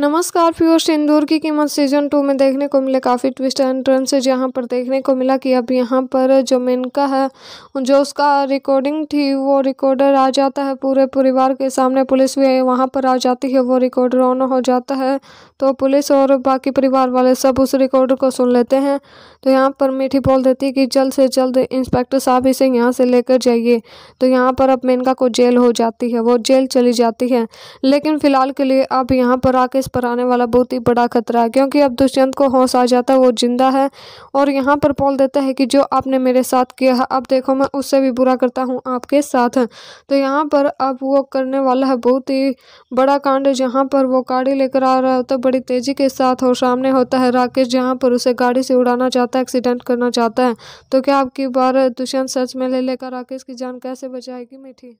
नमस्कार पीयूष सिंदूर की कीमत सीजन टू में देखने को मिले काफ़ी ट्विस्ट एंड टर्न से यहाँ पर देखने को मिला कि अब यहाँ पर जो मेनका है जो उसका रिकॉर्डिंग थी वो रिकॉर्डर आ जाता है पूरे परिवार के सामने पुलिस भी वहाँ पर आ जाती है वो रिकॉर्डर ऑन हो जाता है तो पुलिस और बाकी परिवार वाले सब उस रिकॉर्डर को सुन लेते हैं तो यहाँ पर मीठी बोल देती है कि जल्द से जल्द इंस्पेक्टर साहब इसे यहाँ से लेकर जाइए तो यहाँ पर अब मेनका को जेल हो जाती है वो जेल चली जाती है लेकिन फ़िलहाल के लिए अब यहाँ पर आके उस पर आने वाला बहुत ही बड़ा खतरा है क्योंकि अब दुष्यंत को होश आ जाता है वो जिंदा है और यहाँ पर बोल देता है कि जो आपने मेरे साथ किया है अब देखो मैं उससे भी बुरा करता हूँ आपके साथ तो यहाँ पर अब वो करने वाला है बहुत ही बड़ा कांड जहाँ पर वो गाड़ी लेकर आ रहा होता है बड़ी तेज़ी के साथ और सामने होता है राकेश जहाँ पर उसे गाड़ी से उड़ाना चाहता है एक्सीडेंट करना चाहता है तो क्या आपकी बार दुष्यंत सच में ले लेकर राकेश की जान कैसे बचाएगी मीठी